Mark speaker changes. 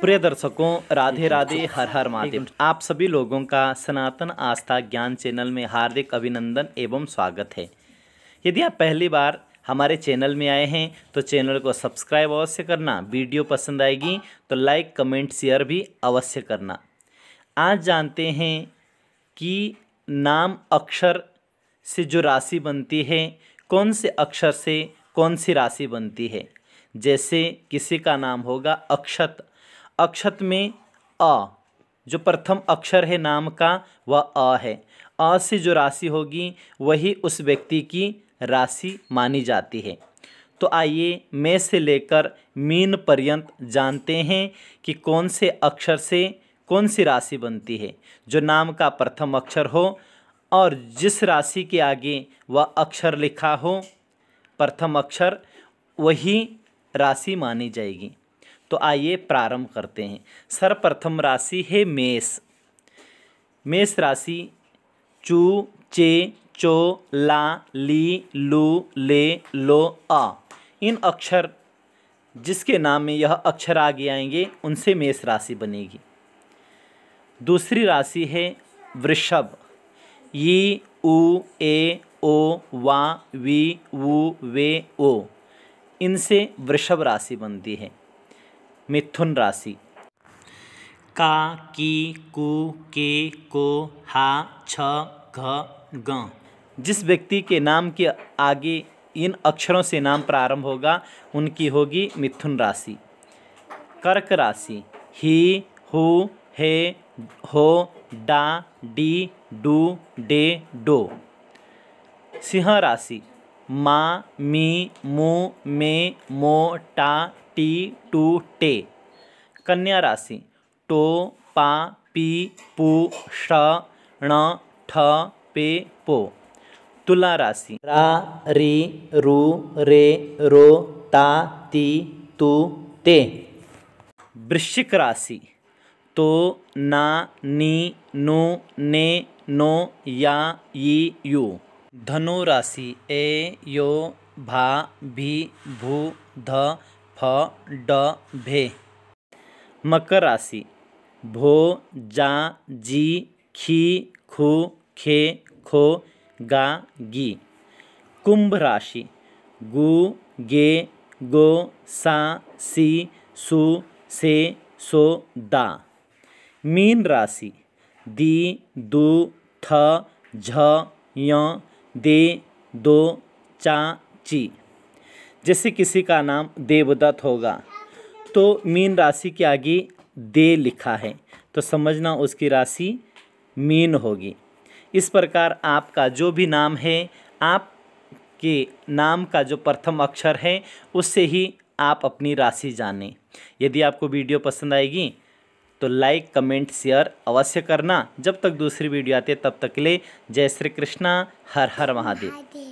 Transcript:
Speaker 1: प्रिय दर्शकों राधे राधे हर हर महादेव आप सभी लोगों का सनातन आस्था ज्ञान चैनल में हार्दिक अभिनंदन एवं स्वागत है यदि आप पहली बार हमारे चैनल में आए हैं तो चैनल को सब्सक्राइब अवश्य करना वीडियो पसंद आएगी तो लाइक कमेंट शेयर भी अवश्य करना आज जानते हैं कि नाम अक्षर से जो राशि बनती है कौन से अक्षर से कौन सी राशि बनती है जैसे किसी का नाम होगा अक्षत अक्षत में अ जो प्रथम अक्षर है नाम का वह अ है अ से जो राशि होगी वही उस व्यक्ति की राशि मानी जाती है तो आइए मे से लेकर मीन पर्यंत जानते हैं कि कौन से अक्षर से कौन सी राशि बनती है जो नाम का प्रथम अक्षर हो और जिस राशि के आगे वह अक्षर लिखा हो प्रथम अक्षर वही राशि मानी जाएगी तो आइए प्रारंभ करते हैं सर्वप्रथम राशि है मेष मेष राशि चू चे चो ला ली लू ले लो आ इन अक्षर जिसके नाम में यह अक्षर आगे आएंगे उनसे मेष राशि बनेगी दूसरी राशि है वृषभ ई उ ए ओ वा वी वू वे ओ इनसे वृषभ राशि बनती है मिथुन राशि का की कु के को हा छ घ ग जिस व्यक्ति के नाम के आगे इन अक्षरों से नाम प्रारंभ होगा उनकी होगी मिथुन राशि कर्क राशि ही हु हे हो डा डी डू डे डो सिंह राशि मा मी मु मे मो टा टी टू टे कन्या राशि टो पा पी पू श ण ठ पे पो तुला राशि रा री रू रे रो ता ती तू ते वृश्चिक राशि तो ना नी नु ने नो या ई यू धनु राशि ए यो भा भी भू ध फ ड भे मकर राशि भो जा जी खी खु खे खो गा गी कुंभ राशि गु गे गो सा सी सु से सो दा मीन राशि दी दु थ झ य दे दो चा ची जैसे किसी का नाम देवदत्त होगा तो मीन राशि के आगे दे लिखा है तो समझना उसकी राशि मीन होगी इस प्रकार आपका जो भी नाम है आप के नाम का जो प्रथम अक्षर है उससे ही आप अपनी राशि जानें यदि आपको वीडियो पसंद आएगी तो लाइक कमेंट शेयर अवश्य करना जब तक दूसरी वीडियो आती है तब तक ले जय श्री कृष्णा हर हर महादेव